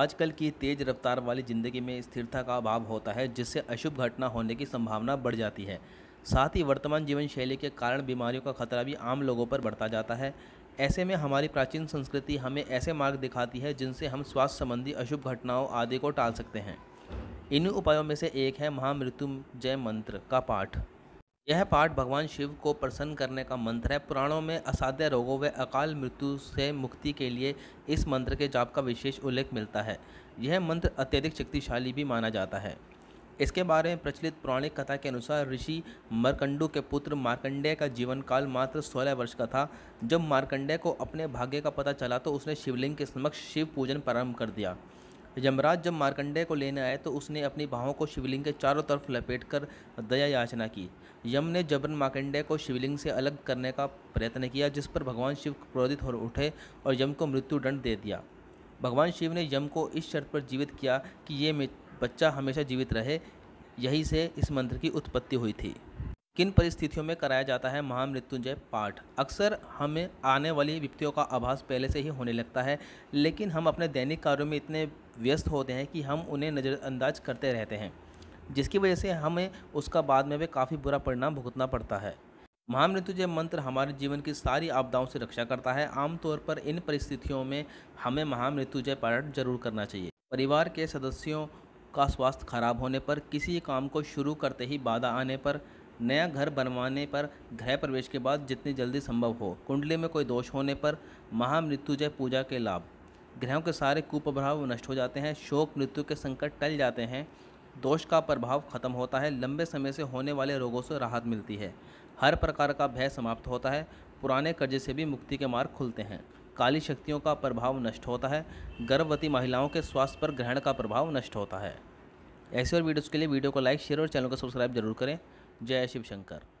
आजकल की तेज़ रफ्तार वाली ज़िंदगी में स्थिरता का अभाव होता है जिससे अशुभ घटना होने की संभावना बढ़ जाती है साथ ही वर्तमान जीवन शैली के कारण बीमारियों का खतरा भी आम लोगों पर बढ़ता जाता है ऐसे में हमारी प्राचीन संस्कृति हमें ऐसे मार्ग दिखाती है जिनसे हम स्वास्थ्य संबंधी अशुभ घटनाओं आदि को टाल सकते हैं इन्हीं उपायों में से एक है महामृत्युंजय मंत्र का पाठ यह पाठ भगवान शिव को प्रसन्न करने का मंत्र है पुराणों में असाध्य रोगों व अकाल मृत्यु से मुक्ति के लिए इस मंत्र के जाप का विशेष उल्लेख मिलता है यह मंत्र अत्यधिक शक्तिशाली भी माना जाता है इसके बारे में प्रचलित पौराणिक कथा के अनुसार ऋषि मरकंडू के पुत्र मार्कंडेय का जीवन काल मात्र 16 वर्ष का था जब मार्कंडेय को अपने भाग्य का पता चला तो उसने शिवलिंग के समक्ष शिव पूजन प्रारंभ कर दिया यमराज जब मार्कंडेय को लेने आए तो उसने अपनी बाहों को शिवलिंग के चारों तरफ लपेट कर दया याचना की यम ने जबरन मार्कंडेय को शिवलिंग से अलग करने का प्रयत्न किया जिस पर भगवान शिव क्रोधित हो उठे और यम को मृत्युदंड दे दिया भगवान शिव ने यम को इस शर्त पर जीवित किया कि ये बच्चा हमेशा जीवित रहे यही से इस मंत्र की उत्पत्ति हुई थी किन परिस्थितियों में कराया जाता है महामृत्युंजय पाठ अक्सर हमें आने वाली विपत्तियों का आभास पहले से ही होने लगता है लेकिन हम अपने दैनिक कार्यों में इतने व्यस्त होते हैं कि हम उन्हें नज़रअंदाज करते रहते हैं जिसकी वजह से हमें उसका बाद में भी काफ़ी बुरा परिणाम भुगतना पड़ता है महामृत्युंजय मंत्र हमारे जीवन की सारी आपदाओं से रक्षा करता है आमतौर पर इन परिस्थितियों में हमें महामृत्युंजय पाठ जरूर करना चाहिए परिवार के सदस्यों का स्वास्थ्य खराब होने पर किसी काम को शुरू करते ही बाधा आने पर नया घर बनवाने पर गृह प्रवेश के बाद जितनी जल्दी संभव हो कुंडली में कोई दोष होने पर महामृत्युजय पूजा के लाभ ग्रहों के सारे कुप्रभाव नष्ट हो जाते हैं शोक मृत्यु के संकट टल जाते हैं दोष का प्रभाव खत्म होता है लंबे समय से होने वाले रोगों से राहत मिलती है हर प्रकार का भय समाप्त होता है पुराने कर्जे से भी मुक्ति के मार्ग खुलते हैं काली शक्तियों का प्रभाव नष्ट होता है गर्भवती महिलाओं के स्वास्थ्य पर ग्रहण का प्रभाव नष्ट होता है ऐसे और वीडियोज़ के लिए वीडियो को लाइक शेयर और चैनल को सब्सक्राइब जरूर करें जय शिव शंकर